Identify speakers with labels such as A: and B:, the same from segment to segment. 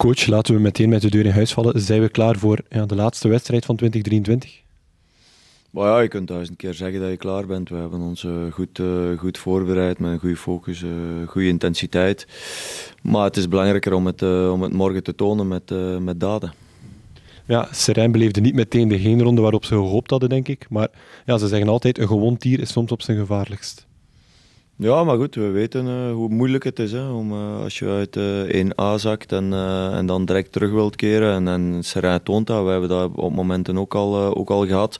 A: Coach, laten we meteen met de deur in huis vallen. Zijn we klaar voor ja, de laatste wedstrijd van 2023?
B: Maar ja, je kunt duizend keer zeggen dat je klaar bent. We hebben ons eh, goed, eh, goed voorbereid met een goede focus, eh, goede intensiteit. Maar het is belangrijker om het,
A: om het morgen te tonen met, met daden. Ja, Serijn beleefde niet meteen de ronde waarop ze gehoopt hadden, denk ik. Maar ja, ze zeggen altijd, een gewond dier is soms op zijn gevaarlijkst.
B: Ja, maar goed, we weten eh, hoe moeilijk het is. Hè, om, eh, als je uit uh, eh, 1A zakt en, en dan direct terug wilt keren. En, en Serijn toont dat. We hebben dat op momenten ook al, ook al gehad.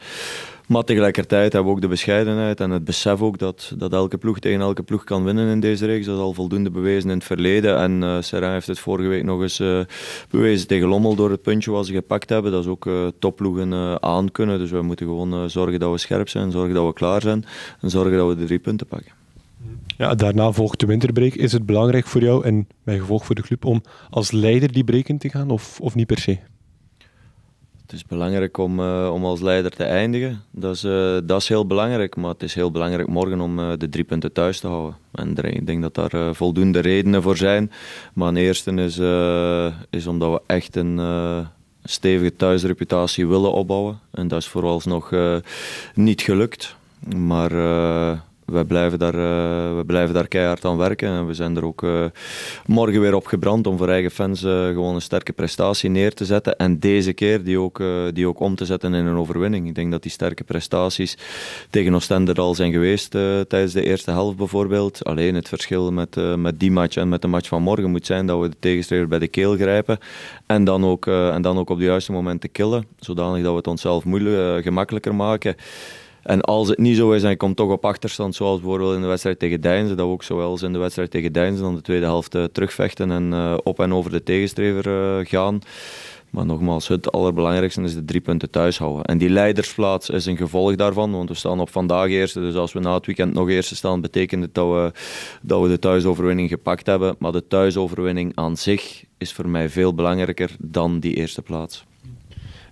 B: Maar tegelijkertijd hebben we ook de bescheidenheid en het besef ook dat, dat elke ploeg tegen elke ploeg kan winnen in deze reeks. Dat is al voldoende bewezen in het verleden. En uh, Serrain heeft het vorige week nog eens bewezen tegen Lommel door het puntje wat ze gepakt hebben. Dat is ook uh, topploegen aan kunnen. Dus we moeten gewoon zorgen dat we scherp zijn, zorgen dat we klaar zijn en zorgen dat we de drie punten pakken.
A: Ja, daarna volgt de winterbreek. Is het belangrijk voor jou en bij gevolg voor de club om als leider die break in te gaan of, of niet per se?
B: Het is belangrijk om, eh, om als leider te eindigen. Dat is, eh, dat is heel belangrijk. Maar het is heel belangrijk morgen om eh, de drie punten thuis te houden. En ik denk dat daar voldoende redenen voor zijn. Maar een eerste is, is omdat we echt een stevige thuisreputatie willen opbouwen. En dat is vooralsnog nog niet gelukt. Maar wij, blijven daar, eh, wij blijven daar keihard aan werken. En we zijn er ook eh, morgen weer op gebrand om voor eigen fans eh, gewoon een sterke prestatie neer te zetten. En deze keer die ook, die ook om te zetten in een overwinning. Ik denk dat die sterke prestaties tegen Oostende al zijn geweest tijdens de eerste helft bijvoorbeeld. Alleen het verschil met, met die match en met de match van morgen moet zijn dat we de tegenstrijder bij de keel grijpen. En dan ook, en dan ook op de juiste momenten killen. Zodanig dat we het onszelf moeilijk, gemakkelijker maken. En als het niet zo is en je komt toch op achterstand, zoals bijvoorbeeld in de wedstrijd tegen Deinzen, dat we ook zowel in de wedstrijd tegen Deinzen dan de tweede helft eh, terugvechten en eh, op en over de tegenstrever eh, gaan. Maar nogmaals, het allerbelangrijkste is de drie punten thuis houden. En die leidersplaats is een gevolg daarvan, want we staan op vandaag eerste. Dus als we na het weekend nog eerste staan, betekent het dat we, dat we de thuisoverwinning gepakt hebben. Maar de thuisoverwinning aan zich is voor mij veel belangrijker dan die eerste plaats.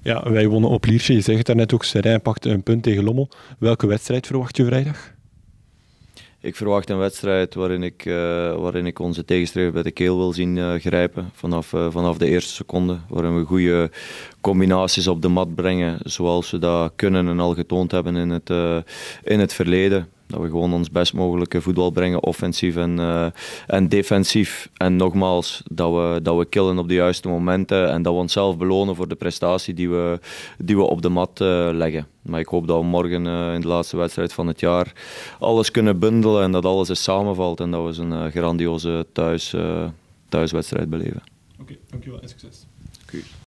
A: Ja, wij wonnen op Lierse. Je zegt het daarnet ook, Serijn pakte een punt tegen Lommel. Welke wedstrijd verwacht je vrijdag? Ik
B: verwacht een wedstrijd waarin ik, eh, waarin ik onze tegenstrever bij de keel wil zien eh, grijpen. Vanaf, eh, vanaf de eerste seconde. Waarin we goede combinaties op de mat brengen. Zoals we dat kunnen en al getoond hebben in het, in het verleden. Dat we gewoon ons best mogelijke voetbal brengen, offensief en, eh, en defensief. En nogmaals, dat we, dat we killen op de juiste momenten en dat we onszelf belonen voor de prestatie die we, die we op de mat eh, leggen. Maar ik hoop dat we morgen eh, in de laatste wedstrijd van het jaar alles kunnen bundelen en dat alles eens samenvalt en dat we een grandioze thuis, thuiswedstrijd beleven. Oké, dankjewel en succes.